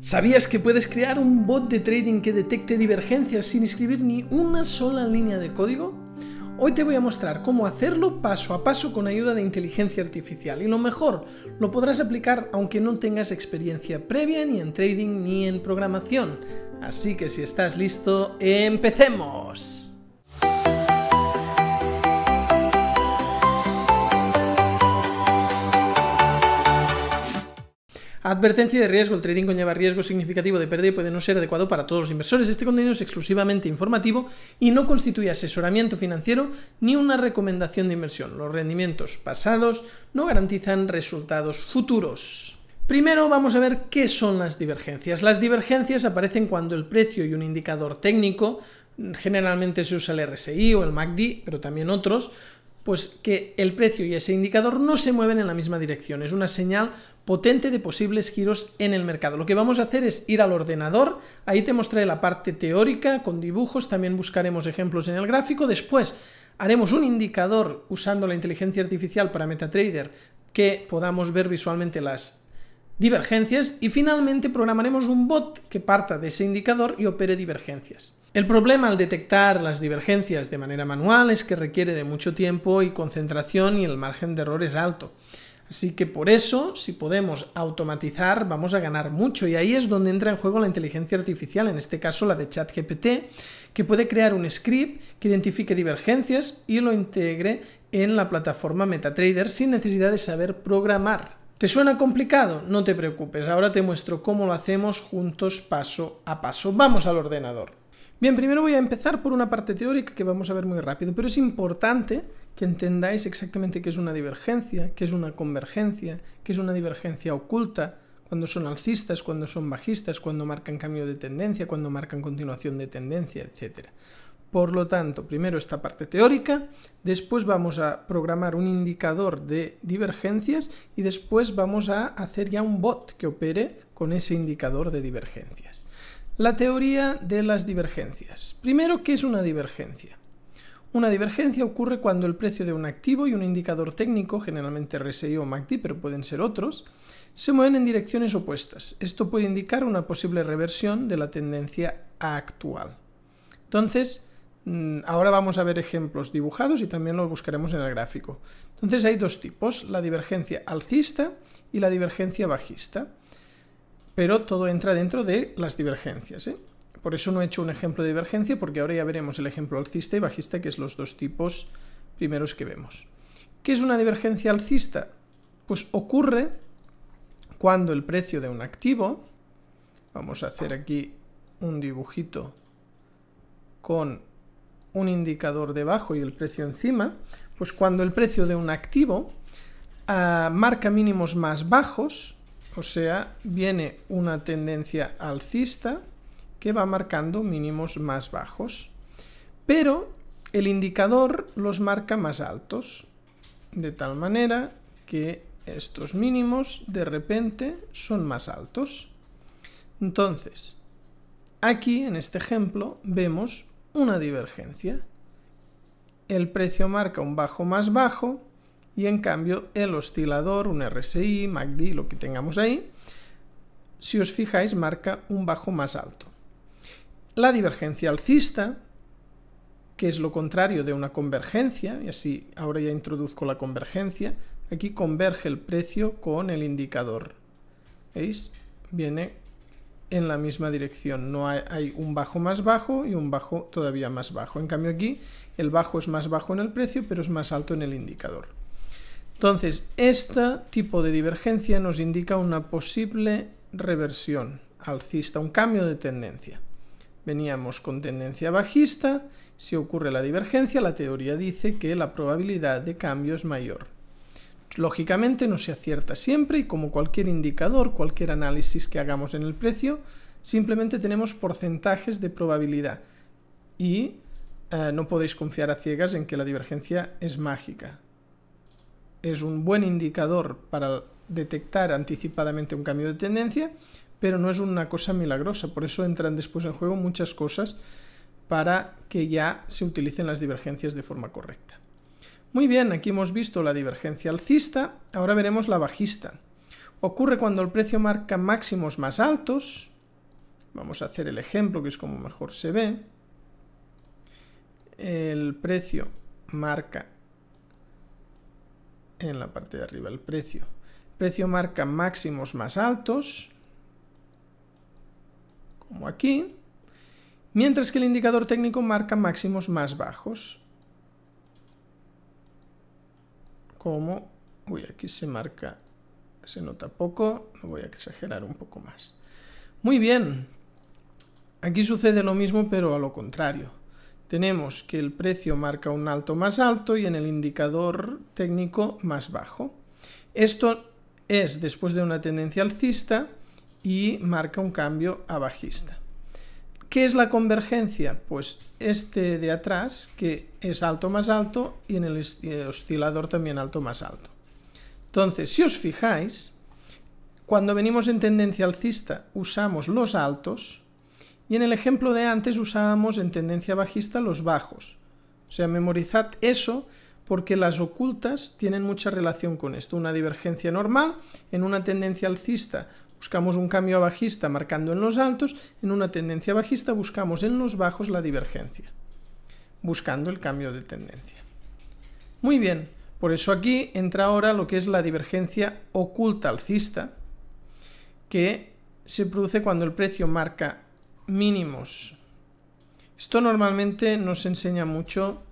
¿Sabías que puedes crear un bot de trading que detecte divergencias sin escribir ni una sola línea de código? Hoy te voy a mostrar cómo hacerlo paso a paso con ayuda de inteligencia artificial y lo mejor, lo podrás aplicar aunque no tengas experiencia previa ni en trading ni en programación. Así que si estás listo, empecemos. Advertencia de riesgo. El trading conlleva riesgo significativo de pérdida y puede no ser adecuado para todos los inversores. Este contenido es exclusivamente informativo y no constituye asesoramiento financiero ni una recomendación de inversión. Los rendimientos pasados no garantizan resultados futuros. Primero vamos a ver qué son las divergencias. Las divergencias aparecen cuando el precio y un indicador técnico generalmente se usa el RSI o el MACD, pero también otros, pues que el precio y ese indicador no se mueven en la misma dirección. Es una señal potente de posibles giros en el mercado. Lo que vamos a hacer es ir al ordenador, ahí te mostraré la parte teórica con dibujos, también buscaremos ejemplos en el gráfico, después haremos un indicador usando la inteligencia artificial para MetaTrader que podamos ver visualmente las divergencias y finalmente programaremos un bot que parta de ese indicador y opere divergencias. El problema al detectar las divergencias de manera manual es que requiere de mucho tiempo y concentración y el margen de error es alto. Así que por eso, si podemos automatizar, vamos a ganar mucho. Y ahí es donde entra en juego la inteligencia artificial, en este caso la de ChatGPT, que puede crear un script que identifique divergencias y lo integre en la plataforma MetaTrader sin necesidad de saber programar. ¿Te suena complicado? No te preocupes, ahora te muestro cómo lo hacemos juntos paso a paso. Vamos al ordenador. Bien, primero voy a empezar por una parte teórica que vamos a ver muy rápido, pero es importante que entendáis exactamente qué es una divergencia, qué es una convergencia, qué es una divergencia oculta, cuando son alcistas, cuando son bajistas, cuando marcan cambio de tendencia, cuando marcan continuación de tendencia, etc. Por lo tanto, primero esta parte teórica, después vamos a programar un indicador de divergencias y después vamos a hacer ya un bot que opere con ese indicador de divergencias. La teoría de las divergencias. Primero, ¿qué es una divergencia? Una divergencia ocurre cuando el precio de un activo y un indicador técnico, generalmente RSI o MACD, pero pueden ser otros, se mueven en direcciones opuestas. Esto puede indicar una posible reversión de la tendencia actual. Entonces, mm, ahora vamos a ver ejemplos dibujados y también los buscaremos en el gráfico. Entonces hay dos tipos, la divergencia alcista y la divergencia bajista pero todo entra dentro de las divergencias. ¿eh? Por eso no he hecho un ejemplo de divergencia, porque ahora ya veremos el ejemplo alcista y bajista, que es los dos tipos primeros que vemos. ¿Qué es una divergencia alcista? Pues ocurre cuando el precio de un activo, vamos a hacer aquí un dibujito con un indicador debajo y el precio encima, pues cuando el precio de un activo ah, marca mínimos más bajos o sea, viene una tendencia alcista que va marcando mínimos más bajos. Pero el indicador los marca más altos, de tal manera que estos mínimos de repente son más altos. Entonces, aquí en este ejemplo vemos una divergencia. El precio marca un bajo más bajo y en cambio el oscilador, un RSI, MACD, lo que tengamos ahí, si os fijáis marca un bajo más alto. La divergencia alcista, que es lo contrario de una convergencia, y así ahora ya introduzco la convergencia, aquí converge el precio con el indicador. ¿Veis? Viene en la misma dirección, no hay, hay un bajo más bajo y un bajo todavía más bajo. En cambio aquí el bajo es más bajo en el precio, pero es más alto en el indicador. Entonces, este tipo de divergencia nos indica una posible reversión alcista, un cambio de tendencia. Veníamos con tendencia bajista, si ocurre la divergencia, la teoría dice que la probabilidad de cambio es mayor. Lógicamente no se acierta siempre y como cualquier indicador, cualquier análisis que hagamos en el precio, simplemente tenemos porcentajes de probabilidad y eh, no podéis confiar a ciegas en que la divergencia es mágica es un buen indicador para detectar anticipadamente un cambio de tendencia, pero no es una cosa milagrosa. Por eso entran después en juego muchas cosas para que ya se utilicen las divergencias de forma correcta. Muy bien, aquí hemos visto la divergencia alcista, ahora veremos la bajista. Ocurre cuando el precio marca máximos más altos. Vamos a hacer el ejemplo, que es como mejor se ve. El precio marca en la parte de arriba el precio. El precio marca máximos más altos, como aquí, mientras que el indicador técnico marca máximos más bajos, como, uy, aquí se marca, se nota poco, lo voy a exagerar un poco más. Muy bien, aquí sucede lo mismo pero a lo contrario tenemos que el precio marca un alto más alto y en el indicador técnico más bajo. Esto es después de una tendencia alcista y marca un cambio a bajista. ¿Qué es la convergencia? Pues este de atrás, que es alto más alto, y en el oscilador también alto más alto. Entonces, si os fijáis, cuando venimos en tendencia alcista usamos los altos, y en el ejemplo de antes usábamos en tendencia bajista los bajos. O sea, memorizad eso porque las ocultas tienen mucha relación con esto. Una divergencia normal en una tendencia alcista buscamos un cambio a bajista marcando en los altos, en una tendencia bajista buscamos en los bajos la divergencia, buscando el cambio de tendencia. Muy bien, por eso aquí entra ahora lo que es la divergencia oculta alcista, que se produce cuando el precio marca mínimos. Esto normalmente nos enseña mucho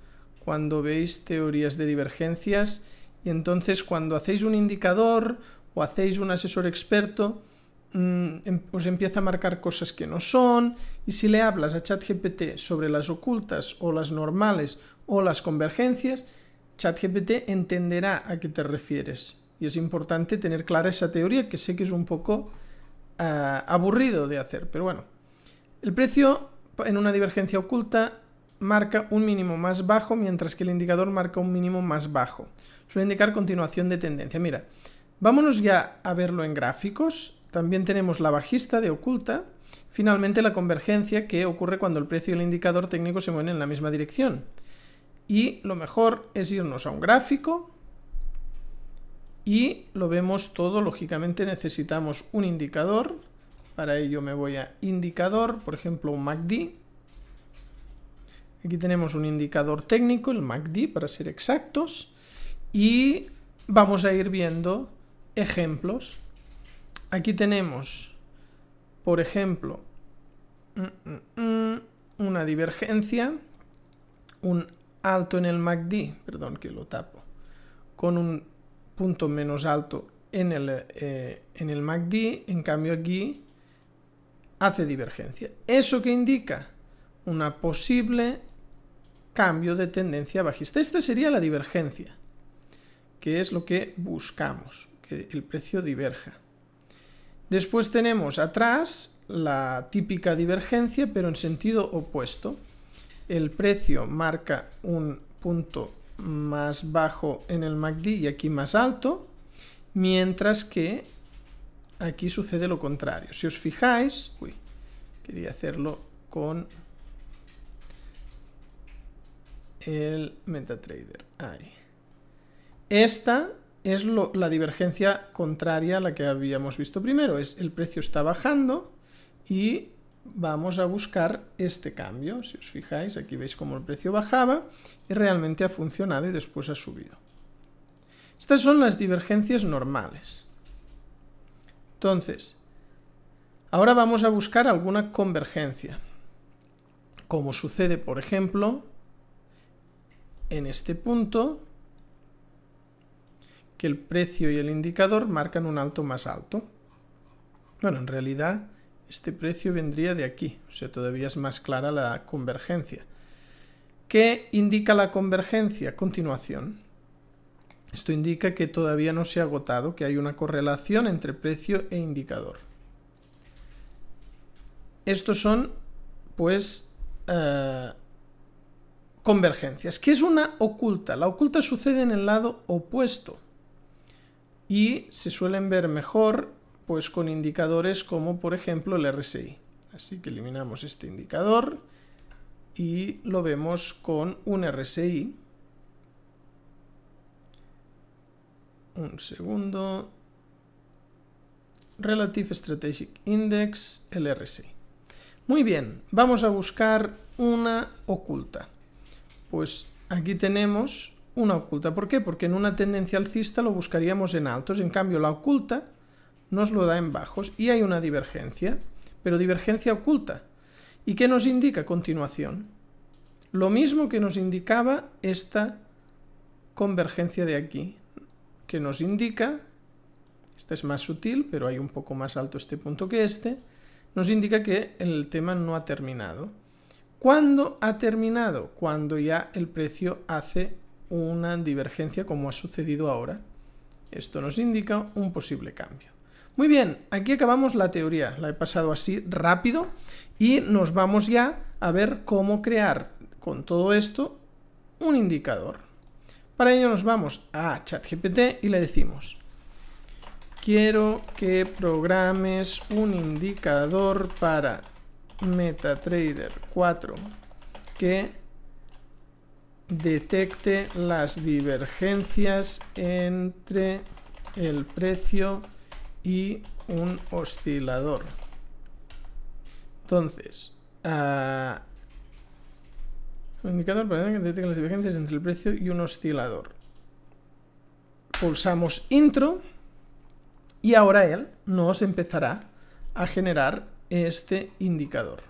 cuando veis teorías de divergencias y entonces cuando hacéis un indicador o hacéis un asesor experto, mm, em, os empieza a marcar cosas que no son y si le hablas a ChatGPT sobre las ocultas o las normales o las convergencias, ChatGPT entenderá a qué te refieres. Y es importante tener clara esa teoría que sé que es un poco ah, aburrido de hacer, pero bueno, el precio en una divergencia oculta marca un mínimo más bajo, mientras que el indicador marca un mínimo más bajo. Suele indicar continuación de tendencia. Mira, vámonos ya a verlo en gráficos. También tenemos la bajista de oculta. Finalmente la convergencia que ocurre cuando el precio y el indicador técnico se mueven en la misma dirección. Y lo mejor es irnos a un gráfico y lo vemos todo. Lógicamente necesitamos un indicador para ello me voy a indicador, por ejemplo un MACD. Aquí tenemos un indicador técnico, el MACD para ser exactos. Y vamos a ir viendo ejemplos. Aquí tenemos, por ejemplo, mm, mm, mm, una divergencia, un alto en el MACD, perdón que lo tapo, con un punto menos alto en el, eh, en el MACD, en cambio aquí hace divergencia. ¿Eso que indica? Una posible cambio de tendencia bajista. Esta sería la divergencia, que es lo que buscamos, que el precio diverja. Después tenemos atrás la típica divergencia, pero en sentido opuesto. El precio marca un punto más bajo en el MACD y aquí más alto, mientras que aquí sucede lo contrario. Si os fijáis... Uy, quería hacerlo con el MetaTrader. Ahí. Esta es la divergencia contraria a la que habíamos visto primero. Es el precio está bajando y vamos a buscar este cambio. Si os fijáis, aquí veis cómo el precio bajaba y realmente ha funcionado y después ha subido. Estas son las divergencias normales. Entonces, ahora vamos a buscar alguna convergencia, como sucede, por ejemplo, en este punto, que el precio y el indicador marcan un alto más alto. Bueno, en realidad este precio vendría de aquí, o sea, todavía es más clara la convergencia. ¿Qué indica la convergencia? Continuación. Esto indica que todavía no se ha agotado, que hay una correlación entre precio e indicador. Estos son, pues, eh, convergencias. ¿Qué es una oculta? La oculta sucede en el lado opuesto y se suelen ver mejor, pues, con indicadores como, por ejemplo, el RSI. Así que eliminamos este indicador y lo vemos con un RSI un segundo. Relative Strategic Index, LRC. Muy bien, vamos a buscar una oculta. Pues aquí tenemos una oculta. ¿Por qué? Porque en una tendencia alcista lo buscaríamos en altos, en cambio la oculta nos lo da en bajos y hay una divergencia, pero divergencia oculta. ¿Y qué nos indica a continuación? Lo mismo que nos indicaba esta convergencia de aquí, que nos indica, este es más sutil, pero hay un poco más alto este punto que este, nos indica que el tema no ha terminado. ¿Cuándo ha terminado? Cuando ya el precio hace una divergencia como ha sucedido ahora. Esto nos indica un posible cambio. Muy bien, aquí acabamos la teoría, la he pasado así rápido y nos vamos ya a ver cómo crear con todo esto un indicador. Para ello nos vamos a ChatGPT y le decimos, quiero que programes un indicador para MetaTrader 4 que detecte las divergencias entre el precio y un oscilador. Entonces, a... Ah, un indicador para que detecten las divergencias entre el precio y un oscilador. Pulsamos intro y ahora él nos empezará a generar este indicador.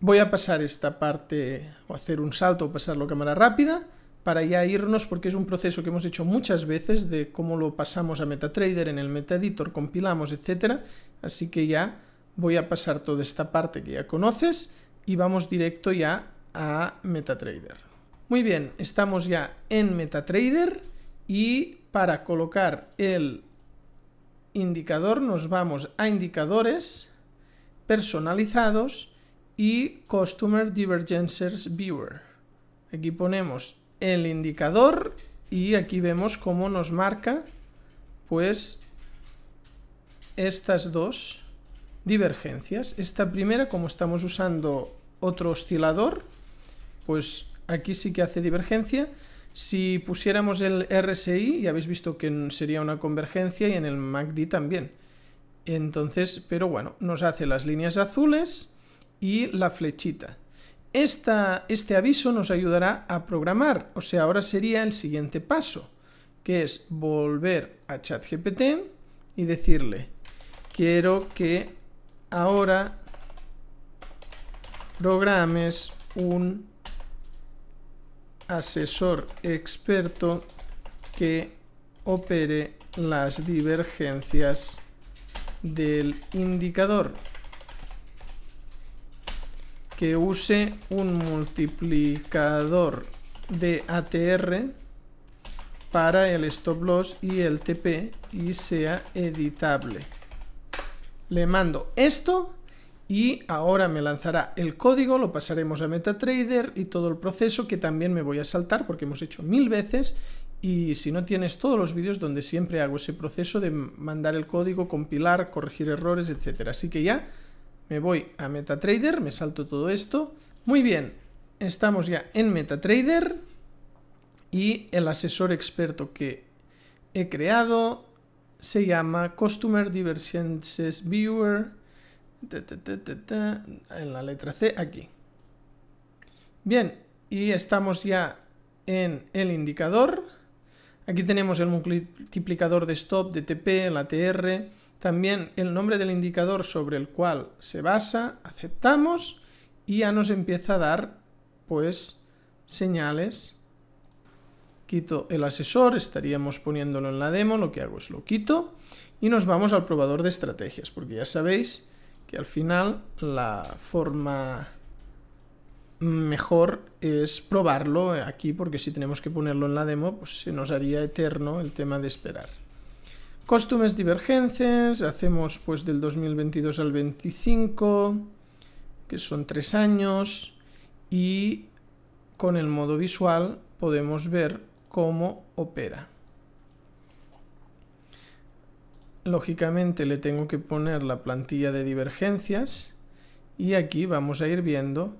Voy a pasar esta parte, o hacer un salto, o pasarlo cámara rápida, para ya irnos, porque es un proceso que hemos hecho muchas veces, de cómo lo pasamos a MetaTrader, en el MetaEditor, compilamos, etc. Así que ya voy a pasar toda esta parte que ya conoces y vamos directo ya a MetaTrader. Muy bien, estamos ya en MetaTrader y para colocar el indicador nos vamos a indicadores personalizados y Customer Divergences Viewer. Aquí ponemos el indicador y aquí vemos cómo nos marca pues estas dos divergencias. Esta primera, como estamos usando otro oscilador, pues aquí sí que hace divergencia. Si pusiéramos el RSI, ya habéis visto que sería una convergencia y en el MACD también. Entonces, pero bueno, nos hace las líneas azules y la flechita. este aviso nos ayudará a programar, o sea, ahora sería el siguiente paso, que es volver a ChatGPT y decirle, quiero que ahora programes un asesor experto que opere las divergencias del indicador que use un multiplicador de ATR para el stop loss y el TP y sea editable le mando esto y ahora me lanzará el código, lo pasaremos a MetaTrader y todo el proceso que también me voy a saltar porque hemos hecho mil veces y si no tienes todos los vídeos donde siempre hago ese proceso de mandar el código, compilar, corregir errores, etc. Así que ya me voy a MetaTrader, me salto todo esto. Muy bien, estamos ya en MetaTrader y el asesor experto que he creado se llama Customer Divergences Viewer, en la letra C, aquí. Bien, y estamos ya en el indicador. Aquí tenemos el multiplicador de stop, de TP, la TR, también el nombre del indicador sobre el cual se basa, aceptamos y ya nos empieza a dar pues señales quito el asesor, estaríamos poniéndolo en la demo, lo que hago es lo quito y nos vamos al probador de estrategias, porque ya sabéis que al final la forma mejor es probarlo aquí, porque si tenemos que ponerlo en la demo, pues se nos haría eterno el tema de esperar. Costumes divergencias, hacemos pues del 2022 al 25, que son tres años, y con el modo visual podemos ver cómo opera. Lógicamente le tengo que poner la plantilla de divergencias y aquí vamos a ir viendo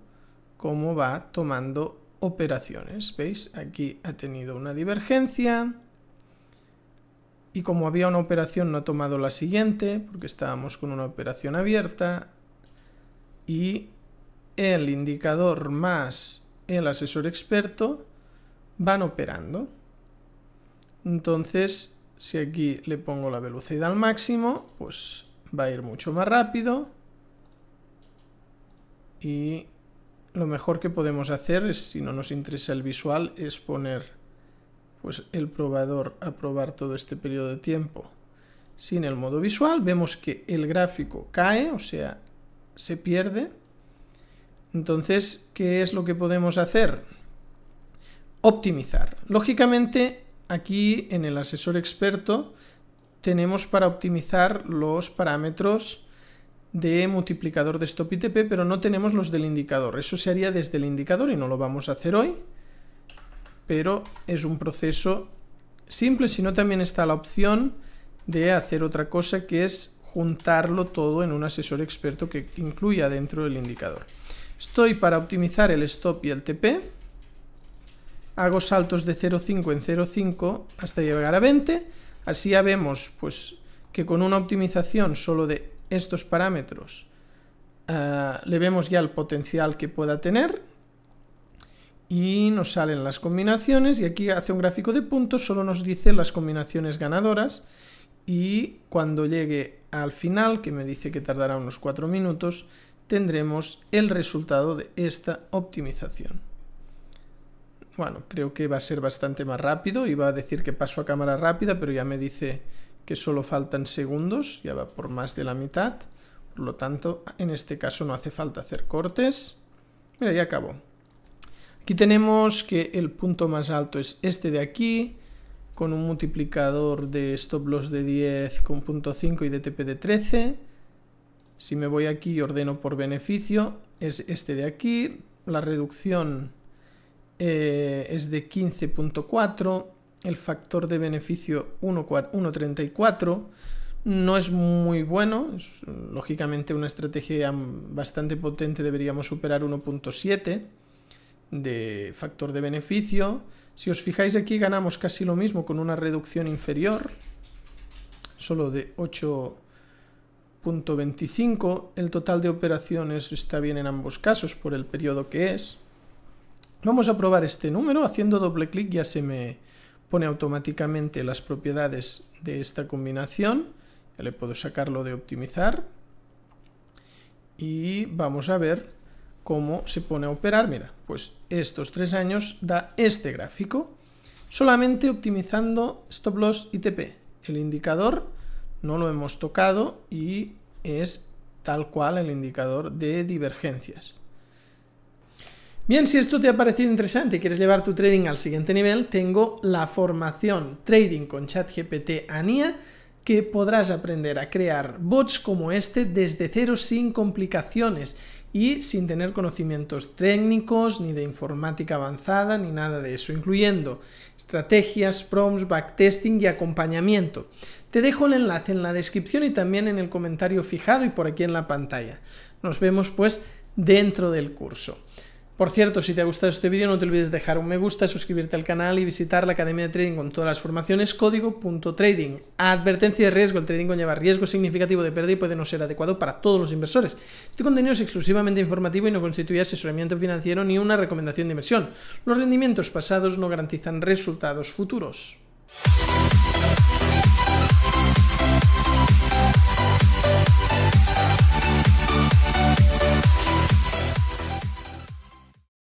cómo va tomando operaciones. ¿Veis? Aquí ha tenido una divergencia y como había una operación no ha tomado la siguiente porque estábamos con una operación abierta y el indicador más el asesor experto van operando. Entonces, si aquí le pongo la velocidad al máximo, pues va a ir mucho más rápido. Y lo mejor que podemos hacer, es, si no nos interesa el visual, es poner pues, el probador a probar todo este periodo de tiempo sin el modo visual. Vemos que el gráfico cae, o sea, se pierde. Entonces, ¿qué es lo que podemos hacer? Optimizar. Lógicamente, aquí en el asesor experto tenemos para optimizar los parámetros de multiplicador de stop y tp, pero no tenemos los del indicador. Eso se haría desde el indicador y no lo vamos a hacer hoy, pero es un proceso simple, sino también está la opción de hacer otra cosa que es juntarlo todo en un asesor experto que incluya dentro del indicador. Estoy para optimizar el stop y el TP hago saltos de 0,5 en 0,5 hasta llegar a 20. Así ya vemos pues, que con una optimización solo de estos parámetros ah, le vemos ya el potencial que pueda tener. Y nos salen las combinaciones y aquí hace un gráfico de puntos, solo nos dice las combinaciones ganadoras y cuando llegue al final, que me dice que tardará unos 4 minutos, tendremos el resultado de esta optimización bueno, creo que va a ser bastante más rápido. Iba a decir que paso a cámara rápida, pero ya me dice que solo faltan segundos, ya va por más de la mitad. Por lo tanto, en este caso no hace falta hacer cortes. Mira, ya acabó. Aquí tenemos que el punto más alto es este de aquí, con un multiplicador de stop loss de 10 con punto .5 y de 13. Si me voy aquí y ordeno por beneficio, es este de aquí. La reducción eh, es de 15.4, el factor de beneficio 1.34, no es muy bueno, lógicamente una estrategia bastante potente, deberíamos superar 1.7 de factor de beneficio. Si os fijáis aquí ganamos casi lo mismo con una reducción inferior, solo de 8.25. El total de operaciones está bien en ambos casos por el periodo que es. Vamos a probar este número, haciendo doble clic ya se me pone automáticamente las propiedades de esta combinación, ya le puedo sacarlo de optimizar y vamos a ver cómo se pone a operar, mira, pues estos tres años da este gráfico, solamente optimizando stop loss itp el indicador no lo hemos tocado y es tal cual el indicador de divergencias. Bien, si esto te ha parecido interesante y quieres llevar tu trading al siguiente nivel, tengo la formación Trading con ChatGPT ANIA que podrás aprender a crear bots como este desde cero sin complicaciones y sin tener conocimientos técnicos ni de informática avanzada ni nada de eso, incluyendo estrategias, prompts, backtesting y acompañamiento. Te dejo el enlace en la descripción y también en el comentario fijado y por aquí en la pantalla. Nos vemos pues dentro del curso. Por cierto, si te ha gustado este vídeo no te olvides de dejar un me gusta, suscribirte al canal y visitar la Academia de Trading con todas las formaciones código.trading. Advertencia de riesgo, el trading conlleva riesgo significativo de pérdida y puede no ser adecuado para todos los inversores. Este contenido es exclusivamente informativo y no constituye asesoramiento financiero ni una recomendación de inversión. Los rendimientos pasados no garantizan resultados futuros.